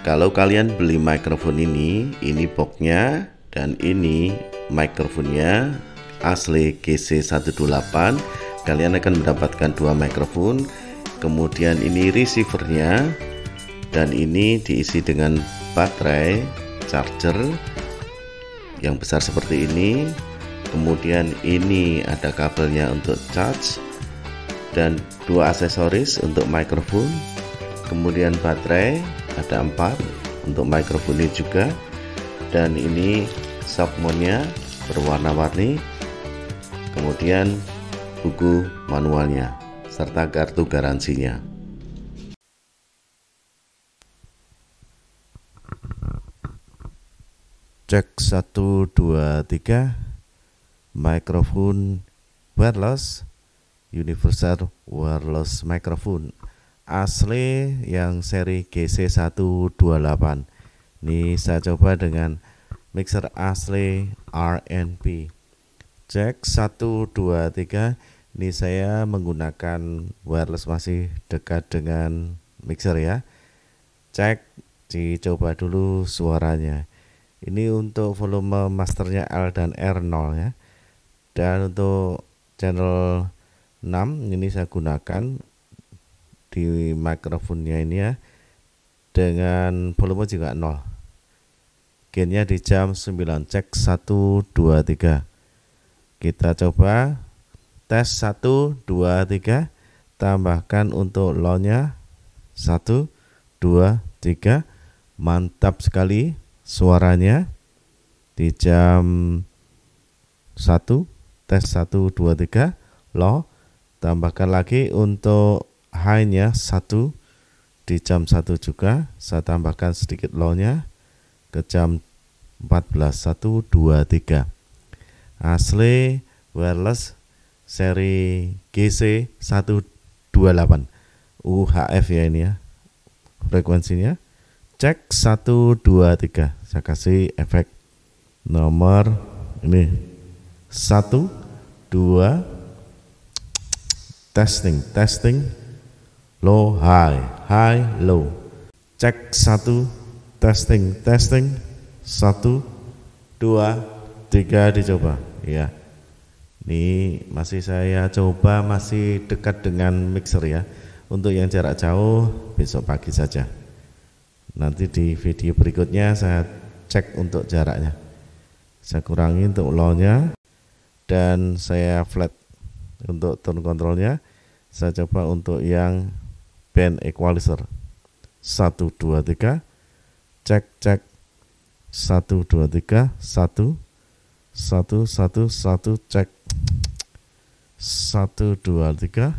Kalau kalian beli microphone ini, ini boxnya dan ini microphone-nya asli GC128. Kalian akan mendapatkan dua microphone. Kemudian ini receivernya dan ini diisi dengan baterai charger yang besar seperti ini. Kemudian ini ada kabelnya untuk charge dan dua aksesoris untuk microphone. Kemudian baterai ada empat untuk mikrofonnya juga dan ini submonnya berwarna-warni kemudian buku manualnya serta kartu garansinya cek 1 2 3 microphone wireless universal wireless microphone asli yang seri GC128 ini saya coba dengan mixer asli RNP dua 123 ini saya menggunakan wireless masih dekat dengan mixer ya cek dicoba dulu suaranya ini untuk volume masternya L dan R0 ya dan untuk channel 6 ini saya gunakan di mikrofonnya ini ya dengan volume juga 0 gainnya di jam 9 cek 1 2 3 kita coba tes 1 2 3 tambahkan untuk lonya 1 2 3 mantap sekali suaranya di jam 1 tes 1 2 3 low tambahkan lagi untuk high-nya 1 di jam 1 juga saya tambahkan sedikit low-nya ke jam 14123 asli wireless seri GC 128 UHF ya ini ya frekuensinya cek 123 saya kasih efek nomor ini 1 2 testing testing low high high low cek satu testing testing satu dua tiga dicoba ya ini masih saya coba masih dekat dengan mixer ya untuk yang jarak jauh besok pagi saja nanti di video berikutnya saya cek untuk jaraknya saya kurangi untuk low-nya dan saya flat untuk tone controlnya saya coba untuk yang band equalizer 1 2 3 cek cek 1 2 3 1 1 1 1 cek 1 2 3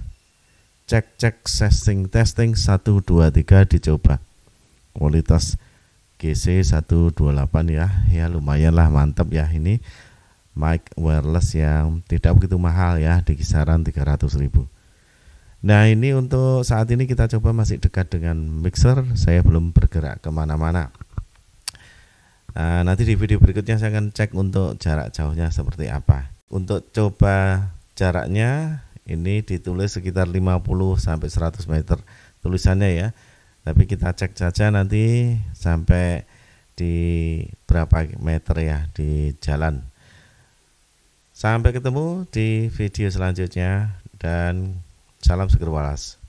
cek cek testing testing 1 2 3 dicoba kualitas GC 128 ya ya lumayan lah mantap ya ini mic wireless yang tidak begitu mahal ya di kisaran 300 ribu Nah ini untuk saat ini kita coba masih dekat dengan mixer Saya belum bergerak kemana-mana nah, Nanti di video berikutnya saya akan cek untuk jarak jauhnya seperti apa Untuk coba jaraknya ini ditulis sekitar 50 sampai 100 meter tulisannya ya Tapi kita cek saja nanti sampai di berapa meter ya di jalan Sampai ketemu di video selanjutnya dan Salam seger waras.